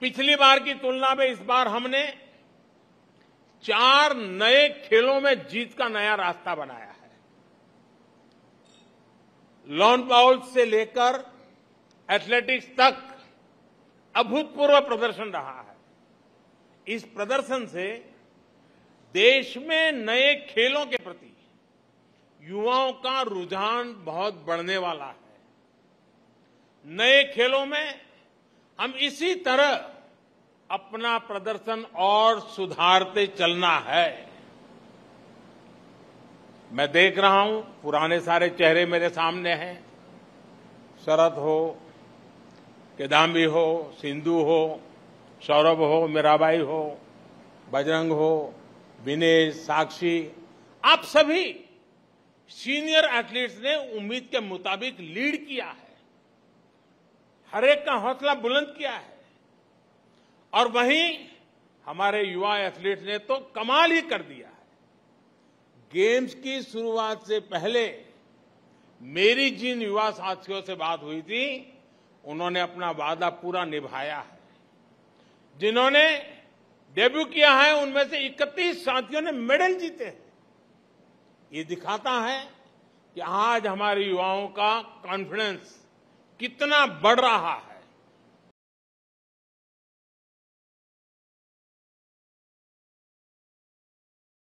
पिछली बार की तुलना में इस बार हमने चार नए खेलों में जीत का नया रास्ता बनाया है लॉन बॉल से लेकर एथलेटिक्स तक अभूतपूर्व प्रदर्शन रहा है इस प्रदर्शन से देश में नए खेलों के प्रति युवाओं का रुझान बहुत बढ़ने वाला है नए खेलों में हम इसी तरह अपना प्रदर्शन और सुधारते चलना है मैं देख रहा हूं पुराने सारे चेहरे मेरे सामने हैं शरद हो केदाम्बी हो सिंधु हो सौरभ हो मीराबाई हो बजरंग हो विनेश साक्षी आप सभी सीनियर एथलीट्स ने उम्मीद के मुताबिक लीड किया है हरेक का हौसला बुलंद किया है और वहीं हमारे युवा एथलीट ने तो कमाल ही कर दिया है गेम्स की शुरुआत से पहले मेरी जिन युवा साथियों से बात हुई थी उन्होंने अपना वादा पूरा निभाया है जिन्होंने डेब्यू किया है उनमें से 31 साथियों ने मेडल जीते हैं ये दिखाता है कि आज हमारे युवाओं का कॉन्फिडेंस कितना बढ़ रहा है